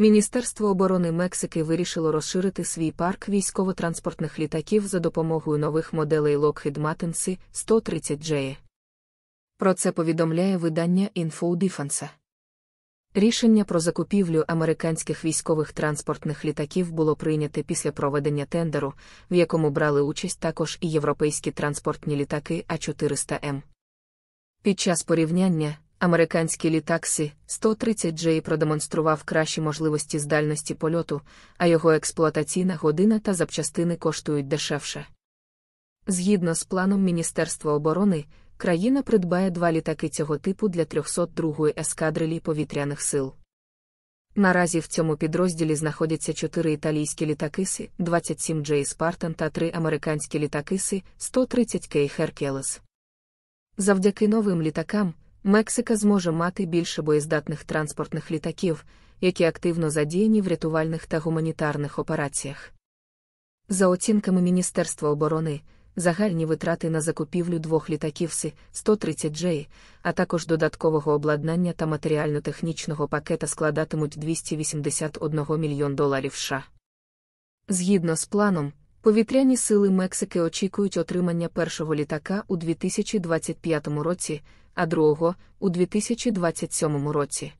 Міністерство оборони Мексики вирішило розширити свій парк військово-транспортних літаків за допомогою нових моделей Lockheed Martin C-130J. Про це повідомляє видання Info Defense. Рішення про закупівлю американських військових транспортних літаків було прийнято після проведення тендеру, в якому брали участь також і європейські транспортні літаки А400М. Під час порівняння Американський літак 130 j продемонстрував кращі можливості здальності польоту, а його експлуатаційна година та запчастини коштують дешевше. Згідно з планом Міністерства оборони, країна придбає два літаки цього типу для 302-ї ескадрилі повітряних сил. Наразі в цьому підрозділі знаходяться чотири італійські літакиси, 27 j Spartan та три американські літакиси, 130 k Hercules. Завдяки новим літакам. Мексика зможе мати більше боєздатних транспортних літаків, які активно задіяні в рятувальних та гуманітарних операціях. За оцінками Міністерства оборони, загальні витрати на закупівлю двох літаків СИ 130 j а також додаткового обладнання та матеріально-технічного пакета складатимуть 281 мільйон доларів США. Згідно з планом, повітряні сили Мексики очікують отримання першого літака у 2025 році а другого у 2027 році.